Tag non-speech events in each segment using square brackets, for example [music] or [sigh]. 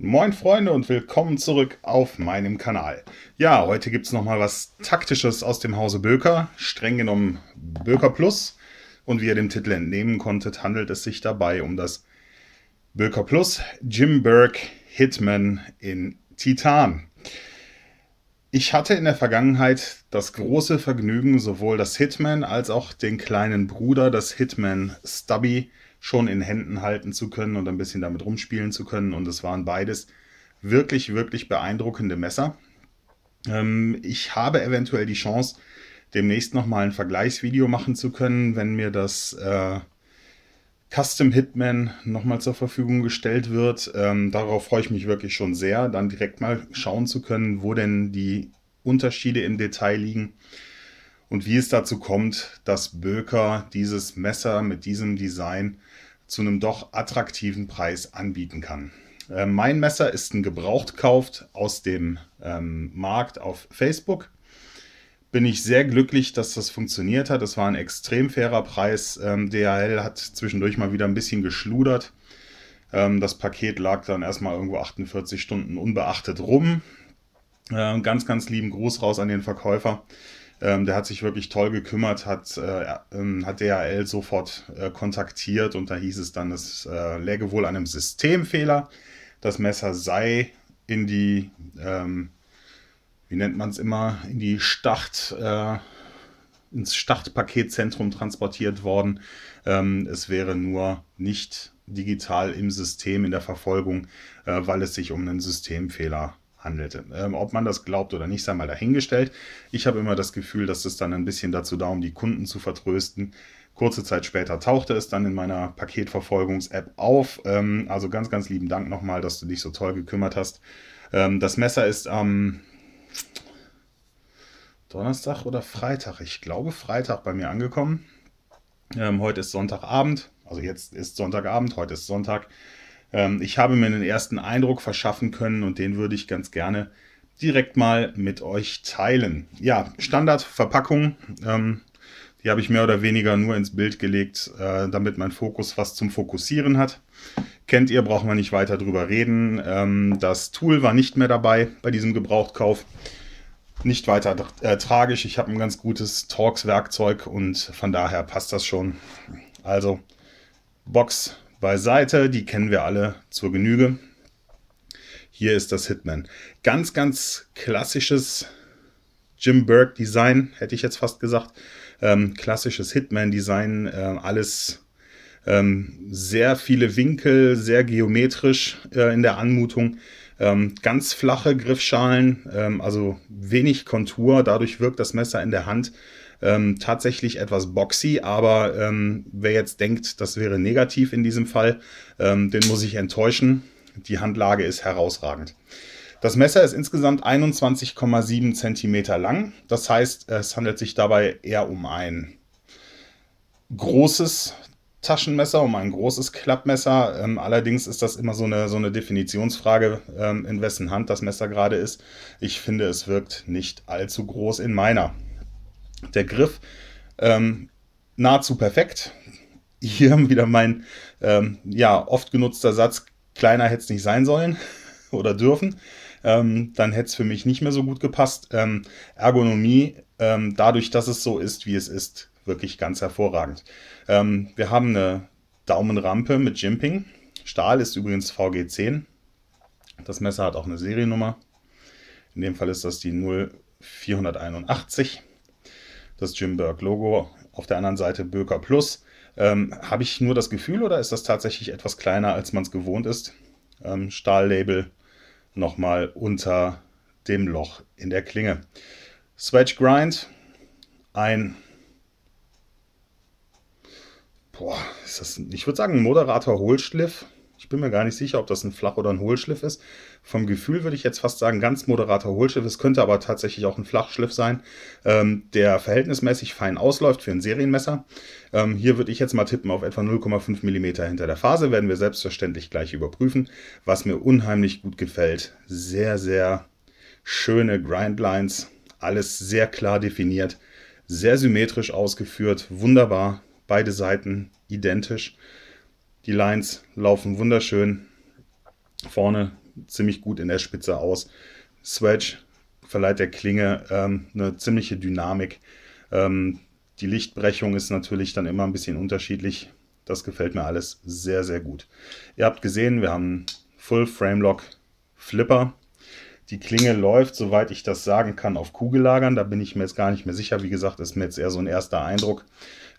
Moin Freunde und willkommen zurück auf meinem Kanal. Ja, heute gibt es nochmal was Taktisches aus dem Hause Böker, streng genommen Böker Plus. Und wie ihr dem Titel entnehmen konntet, handelt es sich dabei um das Böker Plus Jim Burke Hitman in Titan. Ich hatte in der Vergangenheit das große Vergnügen, sowohl das Hitman als auch den kleinen Bruder, das Hitman Stubby, schon in Händen halten zu können und ein bisschen damit rumspielen zu können. Und es waren beides wirklich, wirklich beeindruckende Messer. Ähm, ich habe eventuell die Chance, demnächst nochmal ein Vergleichsvideo machen zu können, wenn mir das äh, Custom Hitman nochmal zur Verfügung gestellt wird. Ähm, darauf freue ich mich wirklich schon sehr, dann direkt mal schauen zu können, wo denn die Unterschiede im Detail liegen und wie es dazu kommt, dass Böker dieses Messer mit diesem Design zu einem doch attraktiven Preis anbieten kann. Äh, mein Messer ist ein Gebrauchtkauf aus dem ähm, Markt auf Facebook. Bin ich sehr glücklich, dass das funktioniert hat. Das war ein extrem fairer Preis. Ähm, DHL hat zwischendurch mal wieder ein bisschen geschludert. Ähm, das Paket lag dann erstmal irgendwo 48 Stunden unbeachtet rum. Äh, ganz, ganz lieben Gruß raus an den Verkäufer. Ähm, der hat sich wirklich toll gekümmert, hat, äh, äh, hat DHL sofort äh, kontaktiert und da hieß es dann, es äh, läge wohl an einem Systemfehler. Das Messer sei in die, ähm, wie nennt man es immer, in die Start, äh, ins Startpaketzentrum transportiert worden. Ähm, es wäre nur nicht digital im System in der Verfolgung, äh, weil es sich um einen Systemfehler handelt handelte. Ähm, ob man das glaubt oder nicht, sei mal dahingestellt. Ich habe immer das Gefühl, dass es dann ein bisschen dazu da, um die Kunden zu vertrösten. Kurze Zeit später tauchte es dann in meiner Paketverfolgungs-App auf. Ähm, also ganz, ganz lieben Dank nochmal, dass du dich so toll gekümmert hast. Ähm, das Messer ist am Donnerstag oder Freitag, ich glaube Freitag bei mir angekommen. Ähm, heute ist Sonntagabend, also jetzt ist Sonntagabend, heute ist Sonntag. Ähm, ich habe mir einen ersten Eindruck verschaffen können und den würde ich ganz gerne direkt mal mit euch teilen. Ja, Standardverpackung. Ähm, die habe ich mehr oder weniger nur ins Bild gelegt, äh, damit mein Fokus was zum Fokussieren hat. Kennt ihr, brauchen wir nicht weiter drüber reden. Ähm, das Tool war nicht mehr dabei bei diesem Gebrauchtkauf. Nicht weiter äh, tragisch. Ich habe ein ganz gutes Talks-Werkzeug und von daher passt das schon. Also Box beiseite, die kennen wir alle zur Genüge. Hier ist das Hitman. Ganz, ganz klassisches Jim Burke Design, hätte ich jetzt fast gesagt. Ähm, klassisches Hitman Design, äh, alles ähm, sehr viele Winkel, sehr geometrisch äh, in der Anmutung. Ähm, ganz flache Griffschalen, ähm, also wenig Kontur, dadurch wirkt das Messer in der Hand ähm, tatsächlich etwas boxy, aber ähm, wer jetzt denkt, das wäre negativ in diesem Fall, ähm, den muss ich enttäuschen. Die Handlage ist herausragend. Das Messer ist insgesamt 21,7 cm lang. Das heißt, es handelt sich dabei eher um ein großes Taschenmesser, um ein großes Klappmesser. Ähm, allerdings ist das immer so eine, so eine Definitionsfrage, ähm, in wessen Hand das Messer gerade ist. Ich finde, es wirkt nicht allzu groß in meiner der Griff ähm, nahezu perfekt. Hier [laughs] wieder mein ähm, ja, oft genutzter Satz, kleiner hätte es nicht sein sollen [laughs] oder dürfen. Ähm, dann hätte es für mich nicht mehr so gut gepasst. Ähm, Ergonomie, ähm, dadurch, dass es so ist, wie es ist, wirklich ganz hervorragend. Ähm, wir haben eine Daumenrampe mit Jimping. Stahl ist übrigens VG10. Das Messer hat auch eine Seriennummer. In dem Fall ist das die 0481 das Jim Burke logo auf der anderen Seite Böker Plus. Ähm, Habe ich nur das Gefühl oder ist das tatsächlich etwas kleiner, als man es gewohnt ist? Ähm, Stahllabel nochmal unter dem Loch in der Klinge. Swedge Grind, ein. Boah, ist das. Ich würde sagen, Moderator Hohlschliff. Ich bin mir gar nicht sicher, ob das ein Flach- oder ein Hohlschliff ist. Vom Gefühl würde ich jetzt fast sagen, ganz moderater Hohlschliff. Es könnte aber tatsächlich auch ein Flachschliff sein, ähm, der verhältnismäßig fein ausläuft für ein Serienmesser. Ähm, hier würde ich jetzt mal tippen auf etwa 0,5 mm hinter der Phase. Werden wir selbstverständlich gleich überprüfen. Was mir unheimlich gut gefällt. Sehr, sehr schöne Grindlines. Alles sehr klar definiert. Sehr symmetrisch ausgeführt. Wunderbar. Beide Seiten identisch. Die Lines laufen wunderschön vorne ziemlich gut in der Spitze aus. Swedge verleiht der Klinge ähm, eine ziemliche Dynamik. Ähm, die Lichtbrechung ist natürlich dann immer ein bisschen unterschiedlich. Das gefällt mir alles sehr, sehr gut. Ihr habt gesehen, wir haben Full Frame Lock Flipper. Die Klinge läuft, soweit ich das sagen kann, auf Kugellagern. Da bin ich mir jetzt gar nicht mehr sicher. Wie gesagt, ist mir jetzt eher so ein erster Eindruck.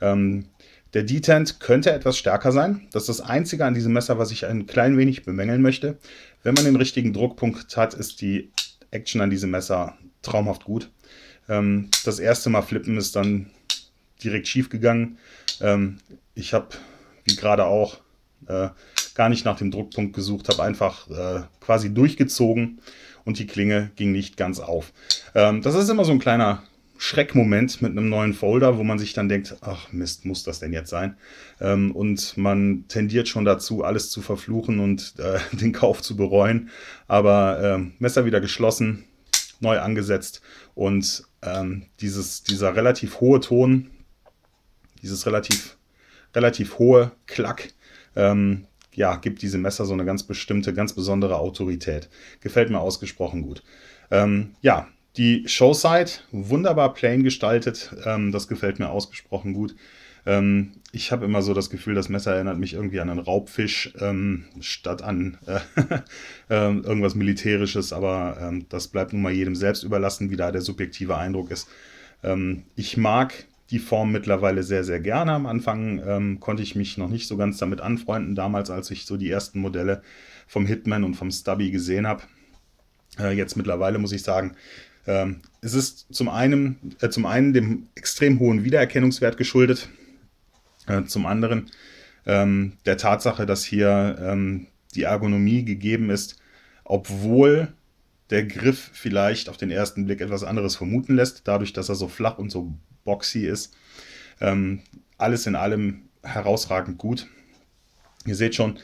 Ähm, der Detent könnte etwas stärker sein. Das ist das Einzige an diesem Messer, was ich ein klein wenig bemängeln möchte. Wenn man den richtigen Druckpunkt hat, ist die Action an diesem Messer traumhaft gut. Ähm, das erste Mal flippen ist dann direkt schief gegangen. Ähm, ich habe, wie gerade auch, äh, gar nicht nach dem Druckpunkt gesucht, habe einfach äh, quasi durchgezogen und die Klinge ging nicht ganz auf. Ähm, das ist immer so ein kleiner Schreckmoment mit einem neuen Folder, wo man sich dann denkt, ach Mist, muss das denn jetzt sein? Ähm, und man tendiert schon dazu, alles zu verfluchen und äh, [laughs] den Kauf zu bereuen. Aber äh, Messer wieder geschlossen, neu angesetzt und ähm, dieses, dieser relativ hohe Ton, dieses relativ, relativ hohe Klack, ähm, ja, gibt diesem Messer so eine ganz bestimmte, ganz besondere Autorität. Gefällt mir ausgesprochen gut. Ähm, ja, die Showside, wunderbar plain gestaltet, ähm, das gefällt mir ausgesprochen gut. Ähm, ich habe immer so das Gefühl, das Messer erinnert mich irgendwie an einen Raubfisch ähm, statt an äh, [laughs] äh, irgendwas Militärisches, aber ähm, das bleibt nun mal jedem selbst überlassen, wie da der subjektive Eindruck ist. Ähm, ich mag die Form mittlerweile sehr, sehr gerne. Am Anfang ähm, konnte ich mich noch nicht so ganz damit anfreunden, damals, als ich so die ersten Modelle vom Hitman und vom Stubby gesehen habe. Äh, jetzt mittlerweile muss ich sagen, ähm, es ist zum einen, äh, zum einen dem extrem hohen Wiedererkennungswert geschuldet, äh, zum anderen ähm, der Tatsache, dass hier ähm, die Ergonomie gegeben ist, obwohl der Griff vielleicht auf den ersten Blick etwas anderes vermuten lässt, dadurch, dass er so flach und so boxy ist. Ähm, alles in allem herausragend gut. Ihr seht schon,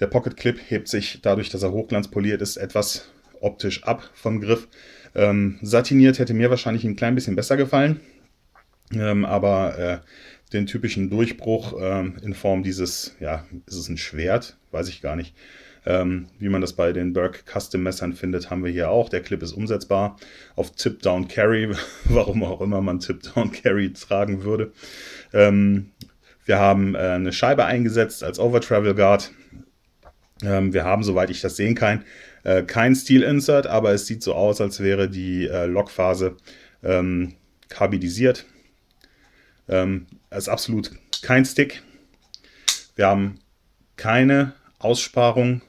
der Pocket Clip hebt sich dadurch, dass er hochglanzpoliert ist, etwas optisch ab vom Griff. Ähm, satiniert hätte mir wahrscheinlich ein klein bisschen besser gefallen, ähm, aber äh, den typischen Durchbruch ähm, in Form dieses, ja, ist es ein Schwert? Weiß ich gar nicht. Ähm, wie man das bei den Burke Custom Messern findet, haben wir hier auch. Der Clip ist umsetzbar auf Tip Down Carry, [laughs] warum auch immer man Tip Down Carry tragen würde. Ähm, wir haben äh, eine Scheibe eingesetzt als Over Travel Guard. Ähm, wir haben, soweit ich das sehen kann, äh, kein Steel-Insert, aber es sieht so aus, als wäre die äh, Lokphase ähm, karbidisiert. Ähm, ist absolut kein Stick. Wir haben keine Aussparung,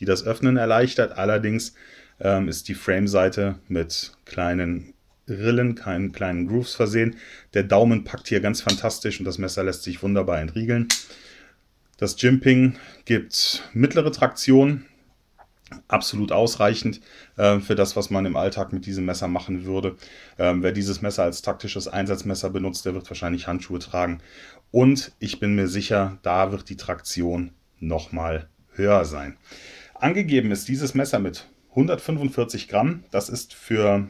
die das Öffnen erleichtert. Allerdings ähm, ist die Frame-Seite mit kleinen Rillen, keinen kleinen Grooves versehen. Der Daumen packt hier ganz fantastisch und das Messer lässt sich wunderbar entriegeln. Das Jimping gibt mittlere Traktion, absolut ausreichend äh, für das, was man im Alltag mit diesem Messer machen würde. Ähm, wer dieses Messer als taktisches Einsatzmesser benutzt, der wird wahrscheinlich Handschuhe tragen. Und ich bin mir sicher, da wird die Traktion nochmal höher sein. Angegeben ist dieses Messer mit 145 Gramm. Das ist für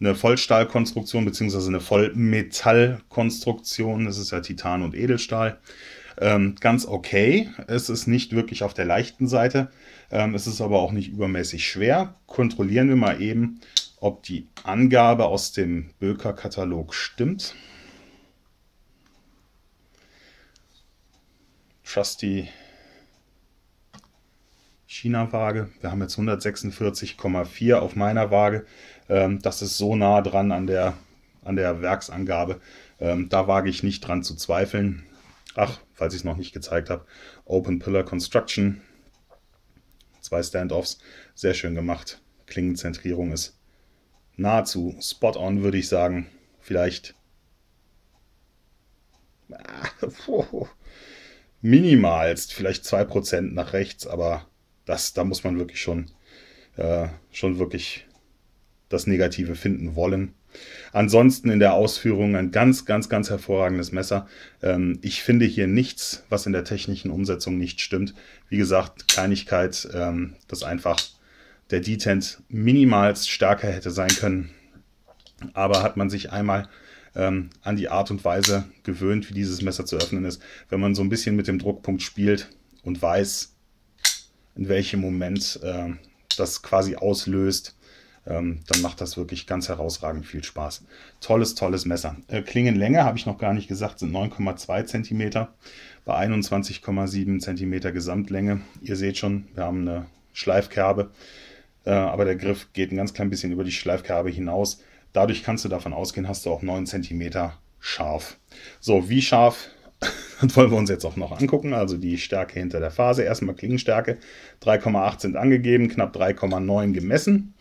eine Vollstahlkonstruktion bzw. eine Vollmetallkonstruktion. Das ist ja Titan und Edelstahl ähm, ganz okay. Es ist nicht wirklich auf der leichten Seite. Ähm, es ist aber auch nicht übermäßig schwer. Kontrollieren wir mal eben, ob die Angabe aus dem Böker-Katalog stimmt. Trusty China-Waage. Wir haben jetzt 146,4 auf meiner Waage. Ähm, das ist so nah dran an der, an der Werksangabe. Ähm, da wage ich nicht dran zu zweifeln. Ach, falls ich es noch nicht gezeigt habe, Open Pillar Construction. Zwei Standoffs, sehr schön gemacht. Klingenzentrierung ist nahezu spot on, würde ich sagen. Vielleicht [laughs] minimalst, vielleicht 2% nach rechts, aber das, da muss man wirklich schon, äh, schon wirklich das Negative finden wollen. Ansonsten in der Ausführung ein ganz, ganz, ganz hervorragendes Messer. Ähm, ich finde hier nichts, was in der technischen Umsetzung nicht stimmt. Wie gesagt, Kleinigkeit, ähm, dass einfach der Detent minimalst stärker hätte sein können. Aber hat man sich einmal ähm, an die Art und Weise gewöhnt, wie dieses Messer zu öffnen ist, wenn man so ein bisschen mit dem Druckpunkt spielt und weiß, in welchem Moment äh, das quasi auslöst, ähm, dann macht das wirklich ganz herausragend viel Spaß. Tolles, tolles Messer. Äh, Klingenlänge, habe ich noch gar nicht gesagt, sind 9,2 cm bei 21,7 cm Gesamtlänge. Ihr seht schon, wir haben eine Schleifkerbe, äh, aber der Griff geht ein ganz klein bisschen über die Schleifkerbe hinaus. Dadurch kannst du davon ausgehen, hast du auch 9 cm scharf. So, wie scharf [laughs] das wollen wir uns jetzt auch noch angucken. Also die Stärke hinter der Phase. Erstmal Klingenstärke. 3,8 sind angegeben, knapp 3,9 gemessen.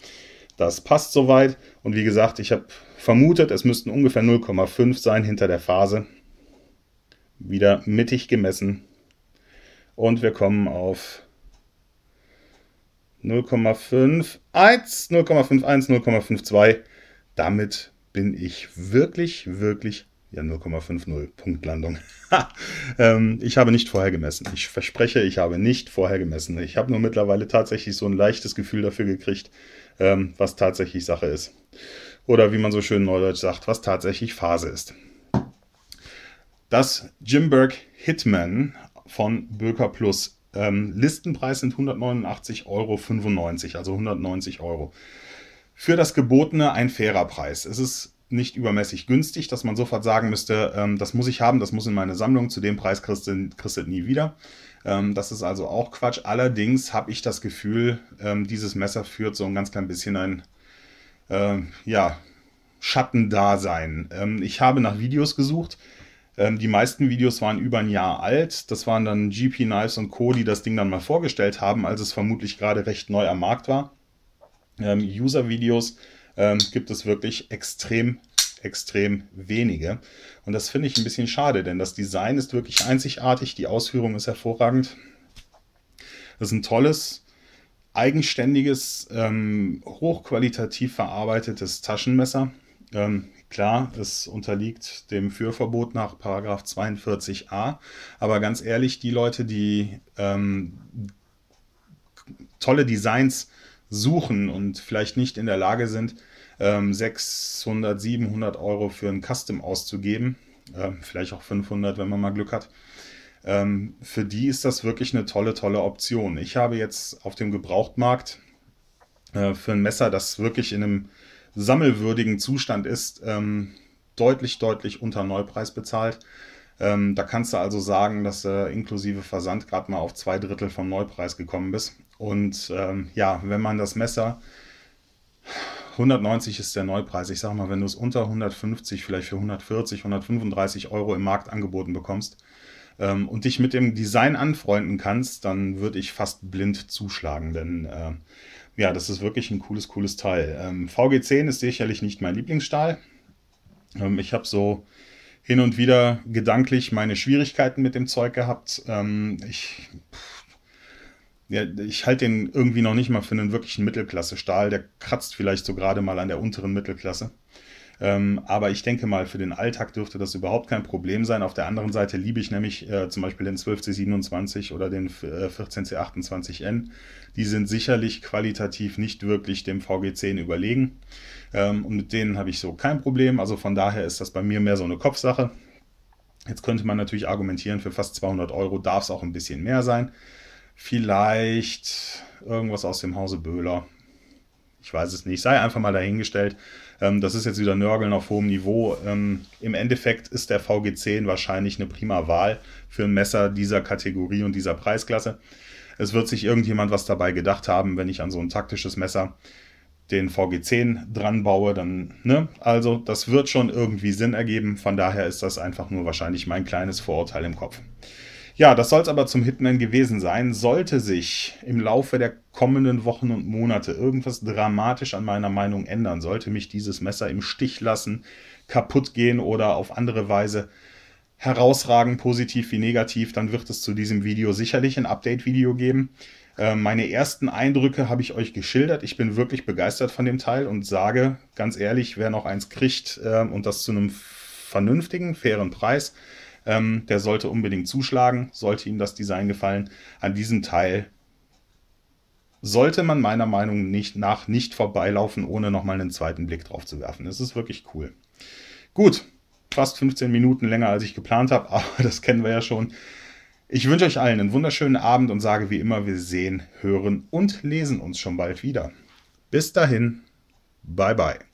Das passt soweit. Und wie gesagt, ich habe vermutet, es müssten ungefähr 0,5 sein hinter der Phase. Wieder mittig gemessen. Und wir kommen auf 0,51, 0,51, 0,52. Damit bin ich wirklich, wirklich ja, 0,50 Punktlandung. [laughs] ähm, ich habe nicht vorher gemessen. Ich verspreche, ich habe nicht vorher gemessen. Ich habe nur mittlerweile tatsächlich so ein leichtes Gefühl dafür gekriegt, ähm, was tatsächlich Sache ist. Oder wie man so schön neudeutsch sagt, was tatsächlich Phase ist. Das Jimberg Hitman von Böker Plus. Ähm, Listenpreis sind 189,95 Euro, also 190 Euro. Für das Gebotene ein fairer Preis. Es ist nicht übermäßig günstig, dass man sofort sagen müsste, ähm, das muss ich haben, das muss in meine Sammlung, zu dem Preis kriegst du, nie wieder. Ähm, das ist also auch Quatsch. Allerdings habe ich das Gefühl, ähm, dieses Messer führt so ein ganz klein bisschen ein, äh, ja, Schattendasein. Ähm, ich habe nach Videos gesucht. Ähm, die meisten Videos waren über ein Jahr alt. Das waren dann GP Knives und Co., die das Ding dann mal vorgestellt haben, als es vermutlich gerade recht neu am Markt war. Ähm, User-Videos ähm, gibt es wirklich extrem extrem wenige. Und das finde ich ein bisschen schade, denn das Design ist wirklich einzigartig, die Ausführung ist hervorragend. Das ist ein tolles, eigenständiges, ähm, hochqualitativ verarbeitetes Taschenmesser. Ähm, klar, es unterliegt dem Führverbot nach 42a, aber ganz ehrlich, die Leute, die ähm, tolle Designs suchen und vielleicht nicht in der Lage sind, 600, ähm, 700 Euro für ein Custom auszugeben, ähm, vielleicht auch 500, wenn man mal Glück hat. Ähm, für die ist das wirklich eine tolle, tolle Option. Ich habe jetzt auf dem Gebrauchtmarkt äh, für ein Messer, das wirklich in einem sammelwürdigen Zustand ist, deutlich, deutlich unter Neupreis bezahlt. da kannst du also sagen, dass äh, inklusive Versand gerade mal auf zwei Drittel vom Neupreis gekommen bist. Und ähm, ja, wenn man das Messer 190 ist der Neupreis. Ich sag mal, wenn du es unter 150, vielleicht für 140, 135 Euro im Markt angeboten bekommst ähm, und dich mit dem Design anfreunden kannst, dann würde ich fast blind zuschlagen, denn äh, ja, das ist wirklich ein cooles, cooles Teil. Ähm, VG10 ist sicherlich nicht mein Lieblingsstahl. Ähm, ich habe so hin und wieder gedanklich meine Schwierigkeiten mit dem Zeug gehabt. Ähm, ich ja, ich halte den irgendwie noch nicht mal für einen wirklichen Mittelklasse-Stahl. Der kratzt vielleicht so gerade mal an der unteren Mittelklasse. Ähm, aber ich denke mal, für den Alltag dürfte das überhaupt kein Problem sein. Auf der anderen Seite liebe ich nämlich äh, zum Beispiel den 12C27 oder den äh, 14C28N. Die sind sicherlich qualitativ nicht wirklich dem VG10 überlegen. Ähm, und mit denen habe ich so kein Problem. Also von daher ist das bei mir mehr so eine Kopfsache. Jetzt könnte man natürlich argumentieren, für fast 200 Euro darf es auch ein bisschen mehr sein. Vielleicht irgendwas aus dem Hause Böhler. Ich weiß es nicht. Sei einfach mal dahingestellt. Ähm, das ist jetzt wieder Nörgeln auf hohem Niveau. Ähm, Im Endeffekt ist der VG10 wahrscheinlich eine prima Wahl für ein Messer dieser Kategorie und dieser Preisklasse. Es wird sich irgendjemand was dabei gedacht haben, wenn ich an so ein taktisches Messer den VG10 dran baue, dann, ne? Also, das wird schon irgendwie Sinn ergeben. Von daher ist das einfach nur wahrscheinlich mein kleines Vorurteil im Kopf. Ja, das soll es aber zum Hitman gewesen sein. Sollte sich im Laufe der kommenden Wochen und Monate irgendwas dramatisch an meiner Meinung ändern, sollte mich dieses Messer im Stich lassen, kaputt gehen oder auf andere Weise herausragen, positiv wie negativ, dann wird es zu diesem Video sicherlich ein Update-Video geben. Äh, meine ersten Eindrücke habe ich euch geschildert. Ich bin wirklich begeistert von dem Teil und sage ganz ehrlich, wer noch eins kriegt äh, und das zu einem vernünftigen, fairen Preis, ähm, der sollte unbedingt zuschlagen, sollte ihm das Design gefallen. An diesem Teil sollte man meiner Meinung nicht, nach nicht vorbeilaufen, ohne nochmal einen zweiten Blick drauf zu werfen. Es ist wirklich cool. Gut, fast 15 Minuten länger, als ich geplant habe, [laughs] aber das kennen wir ja schon. Ich wünsche euch allen einen wunderschönen Abend und sage wie immer, wir sehen, hören und lesen uns schon bald wieder. Bis dahin, bye bye.